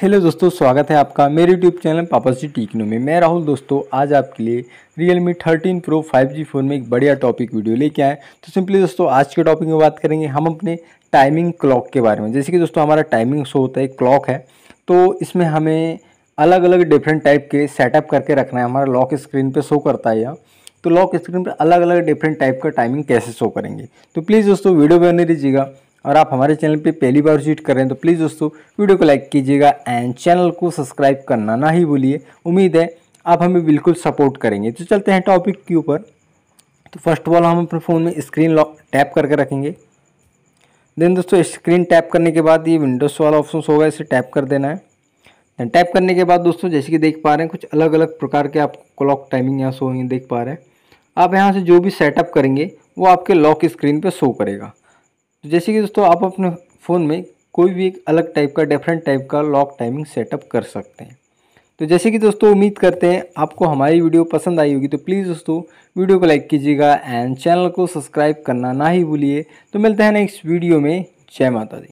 hello दोस्तों स्वागत है आपका मेरे यूट्यूब चैनल पापस जी टीकनो में मैं राहुल दोस्तों आज आपके लिए Realme thirteen pro five G phone में एक बढ़िया टॉपिक वीडियो लेके आए तो सिंपली दोस्तों आज के टॉपिक में बात करेंगे हम अपने टाइमिंग क्लॉक के बारे में जैसे कि दोस्तों हमारा टाइमिंग शो होता है क्लॉक है तो इसमें हमें अलग अलग डिफरेंट टाइप के सेटअप करके रखना है हमारा लॉक स्क्रीन पर शो करता है यह तो लॉक स्क्रीन पर अलग अलग डिफरेंट टाइप का टाइमिंग कैसे शो करेंगे तो प्लीज़ दोस्तों वीडियो बने दीजिएगा और आप हमारे चैनल पे पहली बार विजिट कर रहे हैं तो प्लीज़ दोस्तों वीडियो को लाइक कीजिएगा एंड चैनल को सब्सक्राइब करना ना ही भूलिए उम्मीद है आप हमें बिल्कुल सपोर्ट करेंगे तो चलते हैं टॉपिक के ऊपर तो फर्स्ट ऑफ ऑल हम अपने फ़ोन में स्क्रीन लॉक टैप करके रखेंगे देन दोस्तों स्क्रीन टैप करने के बाद ये विंडोज़ वाला ऑप्शन होगा इसे टैप कर देना है देन टैप करने के बाद दोस्तों जैसे कि देख पा रहे हैं कुछ अलग अलग प्रकार के आप क्लॉक टाइमिंग यहाँ शो होंगे देख पा रहे हैं आप यहाँ से जो भी सेटअप करेंगे वो आपके लॉक स्क्रीन पर शो करेगा तो जैसे कि दोस्तों आप अपने फ़ोन में कोई भी एक अलग टाइप का डिफरेंट टाइप का लॉक टाइमिंग सेटअप कर सकते हैं तो जैसे कि दोस्तों उम्मीद करते हैं आपको हमारी वीडियो पसंद आई होगी तो प्लीज़ दोस्तों वीडियो को लाइक कीजिएगा एंड चैनल को सब्सक्राइब करना ना ही भूलिए तो मिलते हैं नेक्स्ट वीडियो में जय माता दी